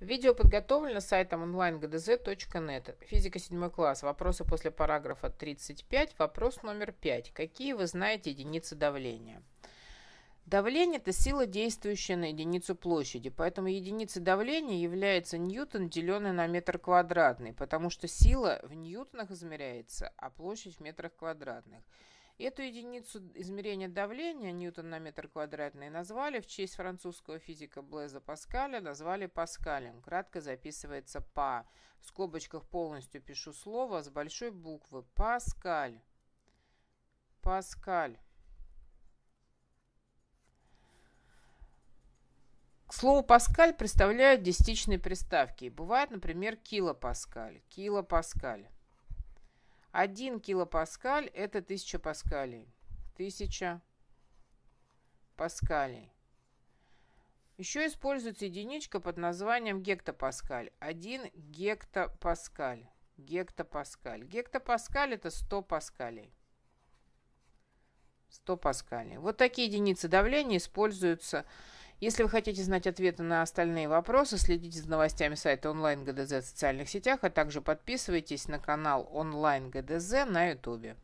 Видео подготовлено сайтом онлайн.гдз.нет. Физика 7 класс. Вопросы после параграфа 35. Вопрос номер 5. Какие вы знаете единицы давления? Давление – это сила, действующая на единицу площади, поэтому единицей давления является ньютон, деленный на метр квадратный, потому что сила в ньютонах измеряется, а площадь в метрах квадратных. Эту единицу измерения давления, ньютон на метр квадратный, назвали в честь французского физика Блеза Паскаля, назвали Паскалем, кратко записывается «па». В скобочках полностью пишу слово с большой буквы «Паскаль». Паскаль. К слову «паскаль» представляют десятичные приставки. Бывает, например, килопаскаль, килопаскаль. 1 килопаскаль – это 1000 паскалей. 1000 паскалей. Еще используется единичка под названием гектопаскаль. 1 гектопаскаль. Гектопаскаль. Гектопаскаль – это 100 паскалей. 100 паскалей. Вот такие единицы давления используются если вы хотите знать ответы на остальные вопросы, следите за новостями сайта онлайн ГДЗ в социальных сетях, а также подписывайтесь на канал онлайн ГДЗ на ютубе.